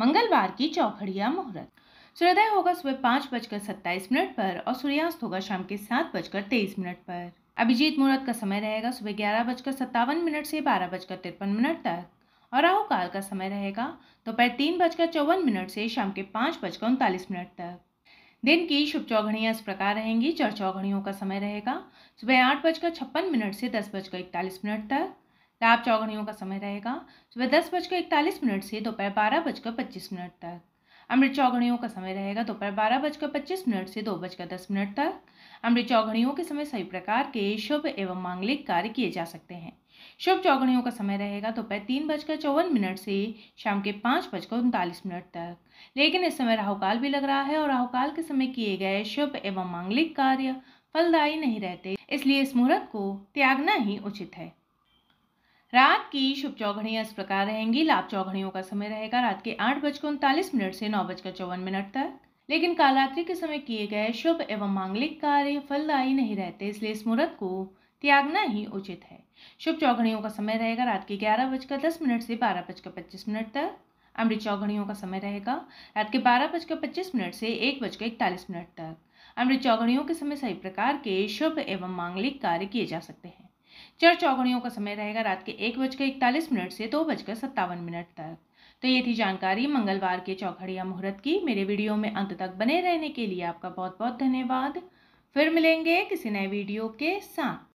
मंगलवार की चौखड़िया मुहूर्त सूर्योदय होगा सुबह पाँच बजकर सत्ताईस मिनट पर और सूर्यास्त होगा शाम के सात बजकर तेईस मिनट पर अभिजीत मुहूर्त का समय रहेगा सुबह ग्यारह बजकर सत्तावन मिनट से बारह बजकर तिरपन मिनट तक और राहु काल का समय रहेगा दोपहर तीन बजकर चौवन मिनट से शाम के पाँच बजकर उनतालीस मिनट तक दिन की शुभ चौघड़ियाँ इस प्रकार रहेंगी चर चौघड़ियों का समय रहेगा सुबह आठ बजकर छप्पन मिनट से दस बजकर इकतालीस मिनट तक लाभ चौघड़ियों का समय रहेगा सुबह दस बजकर इकतालीस मिनट से दोपहर बारह बजकर पच्चीस मिनट तक अमृत चौघड़ियों का समय रहेगा दोपहर बारह बजकर पच्चीस मिनट से दो बजकर दस मिनट तक अमृत चौघड़ियों के समय सभी प्रकार के शुभ एवं मांगलिक कार्य किए जा सकते हैं शुभ चौघड़ियों का समय रहेगा दोपहर तीन बजकर चौवन मिनट से शाम के पाँच बजकर उनतालीस मिनट तक लेकिन इस समय राहुकाल भी लग रहा है और राहुकाल के समय किए गए शुभ एवं मांगलिक कार्य फलदायी नहीं रहते इसलिए इस मुहूर्त को त्यागना ही उचित है रात की शुभ चौघड़ियाँ इस प्रकार रहेंगी लाभ चौघड़ियों का समय रहेगा रात के आठ बजकर उनतालीस मिनट से नौ बजकर चौवन मिनट तक लेकिन कालरात्रि के समय किए गए शुभ एवं मांगलिक कार्य फलदायी नहीं रहते इसलिए इस मुहूर्त को त्यागना ही उचित है शुभ चौघड़ियों का समय रहेगा रात के ग्यारह बजकर दस मिनट से बारह बजकर पच्चीस मिनट तक अमृत चौघड़ियों का समय रहेगा रात के बारह बजकर पच्चीस मिनट से एक बजकर इकतालीस मिनट तक अमृत चौघड़ियों के समय सही प्रकार के शुभ एवं मांगलिक कार्य किए जा सकते हैं चर्च चौकड़ियों का समय रहेगा रात के एक बजकर इकतालीस मिनट से दो बजकर सत्तावन मिनट तक तो ये थी जानकारी मंगलवार के चौखड़िया मुहूर्त की मेरे वीडियो में अंत तक बने रहने के लिए आपका बहुत बहुत धन्यवाद फिर मिलेंगे किसी नए वीडियो के साथ